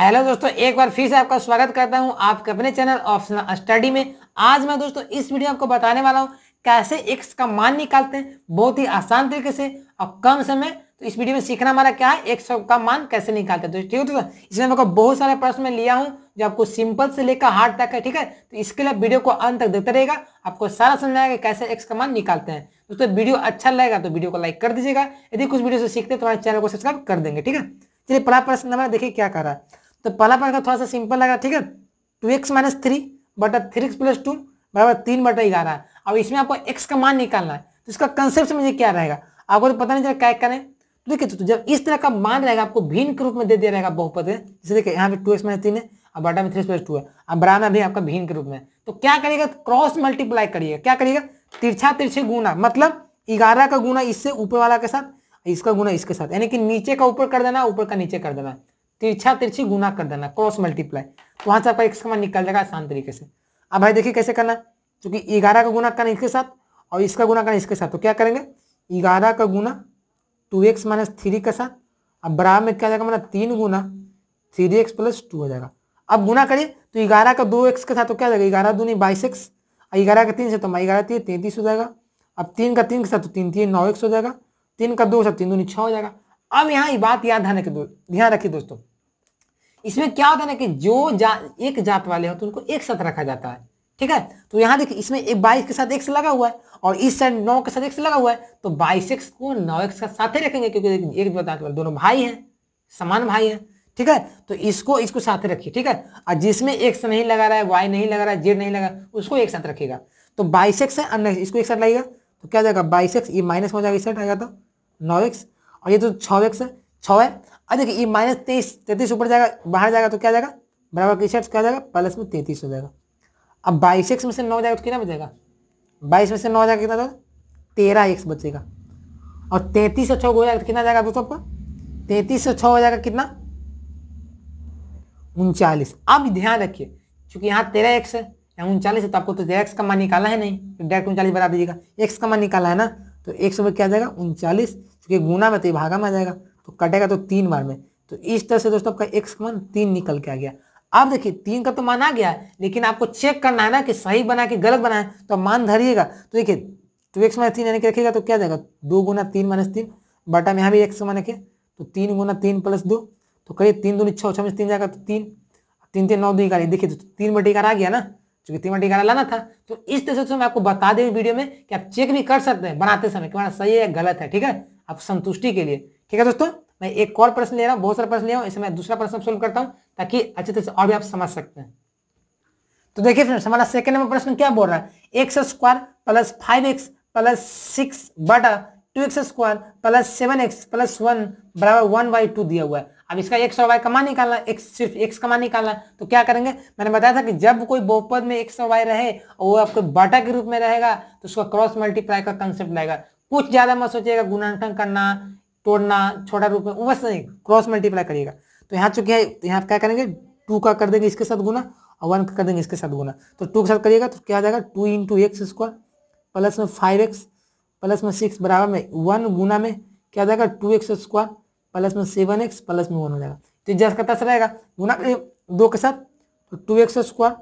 hello दोस्तों एक बार फिर से आपका स्वागत करता हूं आपके अपने चैनल ऑप्शनल स्टडी में आज मैं दोस्तों इस वीडियो आपको बताने वाला हूं कैसे एक्स का मान निकालते हैं बहुत ही आसान तरीके से और कम समय तो इस वीडियो में सीखना हमारा क्या है एक्स का मान कैसे निकालते हैं तो ठीक है दोस्तों इसमें आपको बहुत सारे प्रश्न में लिया हूँ जो आपको सिंपल से लेकर हार्ड तक है ठीक है तो इसके लिए वीडियो को अंत तक देखते रहेगा आपको सारा समझ आएगा कैसे एक्स का मान निकालते हैं दोस्तों वीडियो अच्छा लगेगा तो वीडियो को लाइक कर दीजिएगा यदि कुछ वीडियो से सीखते हैं तो हमारे चैनल को सब्सक्राइब कर देंगे ठीक है चलिए पहला प्रश्न हमारा देखिए क्या कर रहा है तो पहला पार्ट का थोड़ा सा सिंपल लगा ठीक है टू एक्स माइनस थ्री बटा थ्री एक्स प्लस टू बराबर तीन बटा ग्यारह है अब इसमें आपको एक्स का मान निकालना है तो इसका कंसेप्ट समझिए क्या रहेगा आपको तो पता नहीं चला क्या करें तो देखिए तो जब इस तरह का मान रहेगा आपको भिन्न के रूप में दे दिया रहेगा बहुपद जैसे देखिए यहाँ पे टू एक्स माइनस तीन है और बटा में थ्री प्लस टू है अब बराबर भी आपका भिन्न के रूप में तो क्या करिएगा क्रॉस मल्टीप्लाई करिएगा क्या करिएगा तिरछा तिरछे गुना मतलब ग्यारह का गुना इससे ऊपर वाला के साथ इसका गुना इसके साथ यानी कि नीचे का ऊपर कर देना ऊपर का नीचे कर देना तिरछा तिरछी गुना कर देना क्रॉस मल्टीप्लाई वहां से आपका एक्स का मान निकल जाएगा आसान तरीके से अब भाई देखिए कैसे करना क्योंकि ग्यारह का गुना करना इसके साथ और इसका गुना करना इसके साथ तो क्या करेंगे ग्यारह का गुना टू एक्स माइनस थ्री के साथ अब बराबर में क्या जाएगा मतलब तीन गुना थ्री एक्स प्लस टू हो जाएगा अब गुना करिए तो ग्यारह का दो एक्स के साथ तो क्या जाएगा ग्यारह दूनी बाईस एक्स ग्यारह का तीन से तो हमारा ग्यारह तीन तैंतीस हो जाएगा अब तीन का तीन के साथ तो तीन तीन नौ एक्स हो जाएगा तीन का दो के साथ तीन दूनी छः हो जाएगा अब यहाँ ये बात याद ध्यान रखे दो ध्यान रखिए दोस्तों इसमें क्या होता है ना कि जो जा, एक जात वाले होते तो उनको एक साथ रखा जाता है ठीक है तो यहाँ देखिए इसमें एक बाईस के साथ एक से लगा हुआ है और इस साइड नौ के साथ एक से लगा हुआ है तो बाईस एक्स को नौ एक्स का साथ ही रखेंगे क्योंकि एक जात वाले दोनों भाई हैं समान भाई हैं ठीक है तो इसको इसको साथ रखिए ठीक है और जिसमें एक्स नहीं लगा रहा है वाई नहीं लगा रहा है जेड नहीं लगा उसको एक साथ रखेगा तो बाईस एक्स है इसको एक साथ लगेगा तो क्या जाएगा बाईस एक्स ये माइनस हो जाएगा इस साइड आएगा तो नौ एक्स और ये तो छः एक्स है छ है अब देखिए ये माइनस तेईस तैतीस ऊपर जाएगा बाहर जाएगा तो क्या जाएगा बराबर की क्या जाएगा प्लस में तैतीस हो जाएगा अब बाईस एक्स में से नौ जाएगा तो कितना बचेगा बाईस में से नौ जाएगा कितना तेरह एक्स बचेगा और तैंतीस से छः हो जाएगा तो कितना जाएगा दोस्तों आपका तैंतीस से छः हो जाएगा कितना उनचालीस अब ध्यान रखिए क्योंकि यहाँ तेरह एक्स है यहाँ उनचालीस है तो आपको तो एक्स का मान निकाला है नहीं तो डायरेक्ट उनचालीस बता दीजिएगा एक्स का मान निकाला है ना तो एक्स में क्या जाएगा उनचालीस क्योंकि गुना में तो ये भागा में आ जाएगा तो कटेगा तो तीन बार में तो इस तरह से दोस्तों आपका एक्स का मान तीन निकल के आ गया अब देखिए तीन का तो मान आ गया लेकिन आपको चेक करना है ना कि सही बना कि गलत बना है तो मान धरिएगा तो देखिए टू तो एक्स माइनस तीन यानी कि रखिएगा तो क्या जाएगा दो गुना तीन माइनस तीन बटा में यहाँ भी एक्स मान रखिए तो तीन गुना तीन प्लस दो तो करिए तीन दूनी छः छः में तीन जाएगा तो तीन तीन तीन नौ दो इकाली देखिए तो तीन बटे इकार आ गया ना चूंकि तीन बटे इकार लाना था तो इस तरह से मैं आपको बता दें वीडियो में कि आप चेक भी कर सकते हैं बनाते समय कि सही है गलत है ठीक है आप संतुष्टि के लिए ठीक है दोस्तों मैं एक और प्रश्न ले रहा हूँ बहुत सारा प्रश्न ले रहा हूँ इसे मैं दूसरा प्रश्न सोल्व करता हूँ ताकि अच्छे तरह से और भी आप समझ सकते हैं तो देखिए फ्रेंड्स हमारा सेकंड नंबर प्रश्न क्या बोल रहा है x square plus five x plus six बटा two x square plus seven x plus one बराबर वन बाई टू दिया हुआ है अब इसका एक्स और वाई का मान निकालना एक्स सिर्फ एक्स का मान निकालना तो क्या करेंगे मैंने बताया था कि जब कोई बहुपद में एक्स और वाई रहे और वो आपके बटा के रूप में रहेगा तो उसका क्रॉस मल्टीप्लाई का कंसेप्ट रहेगा कुछ ज्यादा मत सोचिएगा गुणांकन करना तोड़ना छोटा रूप में वो बस नहीं क्रॉस मल्टीप्लाई करिएगा तो यहाँ चूंकि तो यहाँ क्या करेंगे टू का कर देंगे इसके साथ गुना और वन का कर देंगे इसके साथ गुना तो टू के साथ करिएगा तो क्या आ जाएगा two into x square plus में फाइव एक्स प्लस में सिक्स बराबर में वन गुना में क्या आ जाएगा टू एक्स स्क्वायर प्लस में सेवन एक्स प्लस में वन हो जाएगा तो जैस का तस रहेगा गुना दो के साथ तो टू एक्स स्क्वायर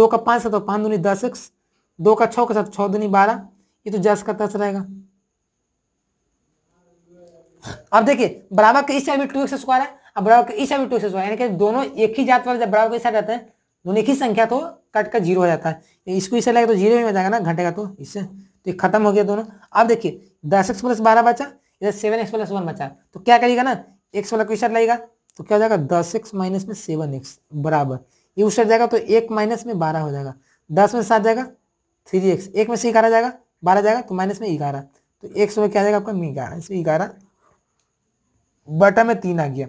दो का पाँच साथ तो पाँच दूनी दस एक्स दो का छः के साथ छः दूनी बारह ये तो जैस का तस रहेगा अब देखिए बराबर के इस साइड भी टू एक्स स्क्वायर है अब बराबर के इस साइड भी टू एक्स स्क्वायर यानी कि दोनों एक ही जात वाले जब बराबर के इस साइड रहते हैं दोनों एक ही संख्या तो कट कर जीरो हो जाता है इसको इससे लगे तो जीरो में जाएगा ना घटेगा तो इससे तो खत्म हो गया दोनों अब देखिए दस एक्स प्लस बारह बचा इधर सेवन एक्स प्लस वन बचा तो क्या करेगा ना एक्स वाला क्वेश्चन लगेगा तो क्या हो जाएगा दस एक्स माइनस में सेवन एक्स बराबर ये उस साइड जाएगा तो एक माइनस में बारह हो जाएगा दस में सात जाएगा थ्री एक्स एक में से ग्यारह जाएगा बारह जाएगा तो माइनस में ग्यारह तो एक्स में क्या जाएगा आपका ग्यारह इसमें ग्यारह बटा में तीन आ गया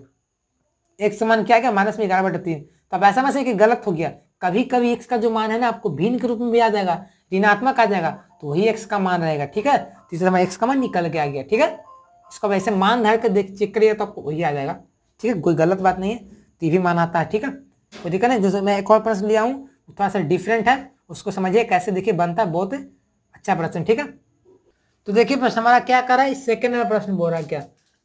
एक समान क्या गया माइनस में ग्यारह बटा तीन तो अब ऐसा मैसे कि गलत हो गया कभी कभी एक्स का जो मान है ना आपको भिन्न के रूप में भी आ जाएगा ऋणात्मक आ जाएगा तो वही एक्स का मान रहेगा ठीक है तीसरा में एक्स का मान निकल के आ गया ठीक है इसको वैसे मान धर कर देख चेक करिएगा तो आपको वही आ जाएगा ठीक है कोई गलत बात नहीं है तो भी मान आता है ठीक है तो ठीक है ना जैसे मैं एक और प्रश्न लिया हूँ थोड़ा सा डिफरेंट है उसको समझिए कैसे देखिए बनता है बहुत अच्छा प्रश्न ठीक है तो देखिए प्रश्न हमारा क्या कर रहा है सेकेंड नंबर प्रश्न बोल रहा है क्या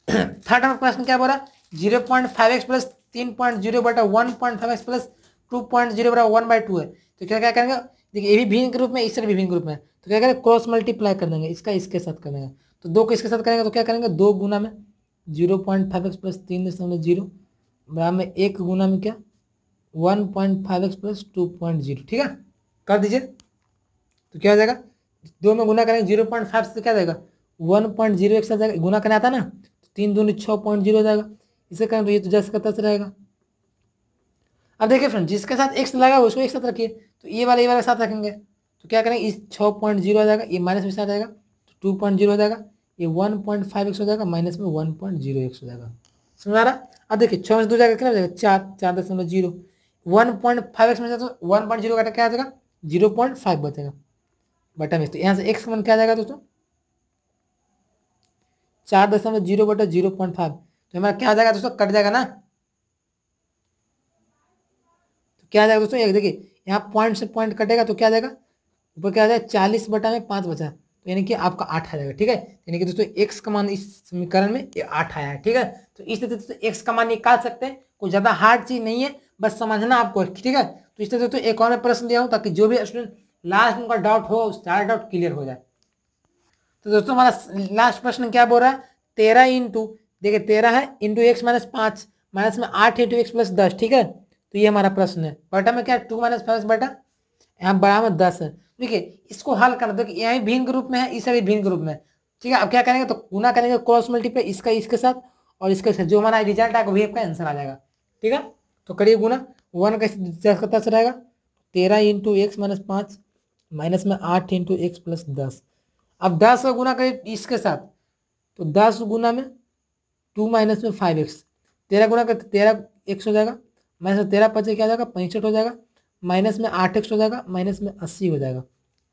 थर्ड नंबर क्वेश्चन क्या बोला zero point five x plus तीन पॉइंट जीरो बटा one point five x plus two point zero बटा वन बाई टू है तो क्या क्या करेंगे देखिए ये भी भिन्न के रूप में इससे भी भिन्न के रूप में तो क्या करेंगे क्रॉस मल्टीप्लाई कर देंगे इसका इसके साथ कर देंगे तो दो को इसके साथ करेंगे तो क्या करेंगे दो गुना में zero point five x plus तीन दशमलव जीरो बराबर में एक गुना में क्या one point five x plus two point zero ठीक है कर दीजिए तो क्या हो जाएगा दो में गुना करेंगे जीरो पॉइंट फाइव से तो क्या जाएगा वन पॉइंट जीरो एक साथ गुना करना आता ना तीन दूनी छः पॉइंट जीरो हो जाएगा इसे कारण तो ये तो जैसे का तस रहेगा अब देखिए फ्रेंड जिसके साथ एक्स लगा उसको एक साथ रखिए तो ये वाला ये वाला साथ रखेंगे तो क्या करेंगे इस छः पॉइंट जीरो आ जाएगा ये माइनस में साथ आएगा तो टू पॉइंट जीरो हो जाएगा ये वन पॉइंट फाइव एक्स हो जाएगा माइनस में वन पॉइंट जीरो एक्स हो जाएगा समझ आ रहा अब देखिए छः में दो जाएगा कितना हो जाएगा चार चार दशमलव zero one point five x में तो वन पॉइंट जीरो का क्या आ जाएगा जीरो पॉइंट फाइव बचेगा बटा में तो यहाँ से एक्स मन क्या आ जाएगा दोस्तों चार दशमलव जीरो बटे जीरो पॉइंट फाइव तो हमारा क्या आ जाएगा दोस्तों कट जाएगा ना तो क्या आ जाएगा दोस्तों एक देखिए यहाँ पॉइंट से पॉइंट कटेगा तो क्या आ जाएगा ऊपर क्या आ जाएगा चालीस बटा में पाँच बचा तो यानी कि आपका आठ आ जाएगा ठीक है यानी कि दोस्तों एक्स का मान इस समीकरण में ये आठ आया है ठीक है तो इस तरह दोस्तों एक्स का मान निकाल सकते हैं कोई ज़्यादा हार्ड चीज़ नहीं है बस समझना आपको ठीक है तो इस तरह दोस्तों एक और प्रश्न दिया हूँ ताकि जो भी स्टूडेंट लास्ट में उनका डाउट हो सारा डाउट क्लियर हो जाए तो दोस्तों हमारा लास्ट प्रश्न क्या बोल रहा है तेरह इंटू देखिए तेरह है इंटू एक्स माइनस पाँच माइनस में आठ इंटू एक्स प्लस दस ठीक है तो ये हमारा प्रश्न है बटा में क्या टू माइनस फाइव बटा यहाँ बड़ा में दस है देखिए इसको हल करना देखिए यहाँ भिन्न के रूप में है इसे भी भिन्न के रूप में ठीक है अब क्या करेंगे तो गुना करेंगे क्रॉस मल्टीप्लाई इसका इसके साथ और इसके साथ जो हमारा रिजल्ट आएगा वही आपका आंसर आ जाएगा ठीक है तो करिए गुना वन कैसे दस का दस रहेगा तेरह इंटू एक्स माइनस पाँच माइनस में आठ इंटू एक्स प्लस दस अब दस का गुना करें इसके साथ तो दस गुना में टू माइनस में फाइव एक्स तेरह गुना तो तेरह एक्स हो जाएगा माइनस तेरह पचे क्या हो जाएगा पैंसठ हो जाएगा माइनस में आठ एक्स हो जाएगा माइनस में अस्सी हो जाएगा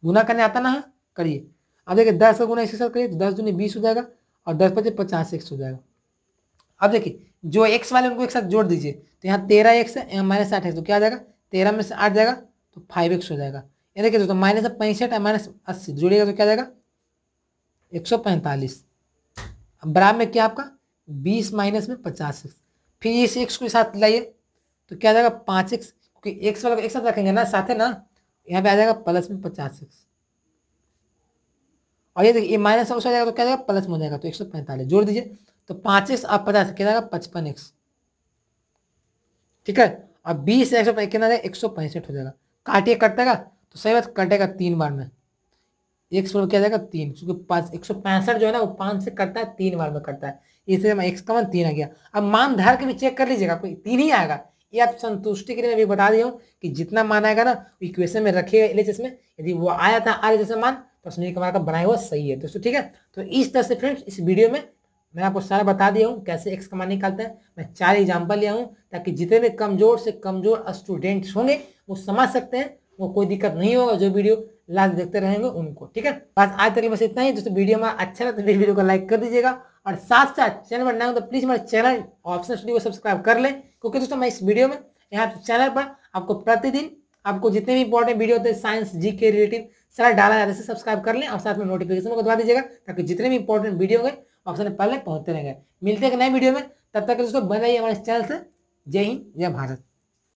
गुना करने आता ना है करिए अब देखिए दस का गुना इसके साथ करिए तो दस दूनी बीस हो जाएगा और दस पचे पचास एक्स हो जाएगा अब देखिए जो एक्स वाले उनको एक साथ जोड़ दीजिए तो यहाँ तेरह एक्स है यहाँ माइनस आठ एक्स तो क्या आ जाएगा तेरह में से आठ जाएगा तो फाइव एक्स हो जाएगा ये देखिए दोस्तों माइनस पैंसठ है माइनस अस्सी जोड़िएगा तो क्या जाएगा एक सौ पैंतालीस बराबर में क्या आपका बीस माइनस में पचास एक्स फिर इस एक्स को साथ लाइए तो क्या आ जाएगा पाँच एक्स क्योंकि एक्स वाला को एक साथ रखेंगे ना साथ है ना यहाँ पे आ जाएगा प्लस में पचास एक्स और ये देखिए माइनस उससे जाएगा तो क्या जाएगा प्लस में हो जाएगा तो एक सौ पैंतालीस जोड़ दीजिए तो पाँच एक्स और पचास क्या जाएगा पचपन एक्स ठीक है और बीस एक सौ कितना एक सौ पैंसठ हो जाएगा काटिए कटेगा तो सही बात कटेगा तीन बार में एक्स पर क्या जाएगा तीन क्योंकि पाँच एक सौ पैंसठ जो है ना वो पाँच से कटता है तीन बार में कटता है इसलिए मैं एक्स का मन तीन आ गया अब मान धार के भी चेक कर लीजिएगा कोई तीन ही आएगा ये आप संतुष्टि के लिए मैं भी बता दिया हूँ कि जितना मान आएगा ना इक्वेशन में रखिएगा एल में यदि वो आया था आर जैसा मान तो सुनील कुमार का बनाया हुआ सही है दोस्तों ठीक है तो इस तरह से फ्रेंड्स इस वीडियो में मैं आपको सारा बता दिया हूँ कैसे एक्स का मान निकालता है मैं चार एग्जाम्पल लिया हूँ ताकि जितने भी कमजोर से कमजोर स्टूडेंट्स होंगे वो समझ सकते हैं वो कोई दिक्कत नहीं होगा जो वीडियो लास्ट देखते रहेंगे उनको ठीक है बस आज तक बस इतना ही दोस्तों वीडियो में अच्छा लगता तो वीडियो को लाइक कर दीजिएगा और साथ साथ चैनल पर हो तो प्लीज हमारे चैनल ऑप्शन स्टडी को सब्सक्राइब कर लें क्योंकि दोस्तों मैं इस वीडियो में यहाँ चैनल पर आपको प्रतिदिन आपको जितने भी इंपॉर्टेंट वीडियो होते हैं साइंस जी के रिलेटेड सारा डाला जाता है सब्सक्राइब कर लें और साथ में नोटिफिकेशन को दबा दीजिएगा ताकि जितने भी इंपॉर्टेंट वीडियो होंगे ऑप्शन पहले पहुंचते रहेंगे मिलते हैं नए वीडियो में तब तक दोस्तों बनाइए हमारे चैनल से जय हिंद जय भारत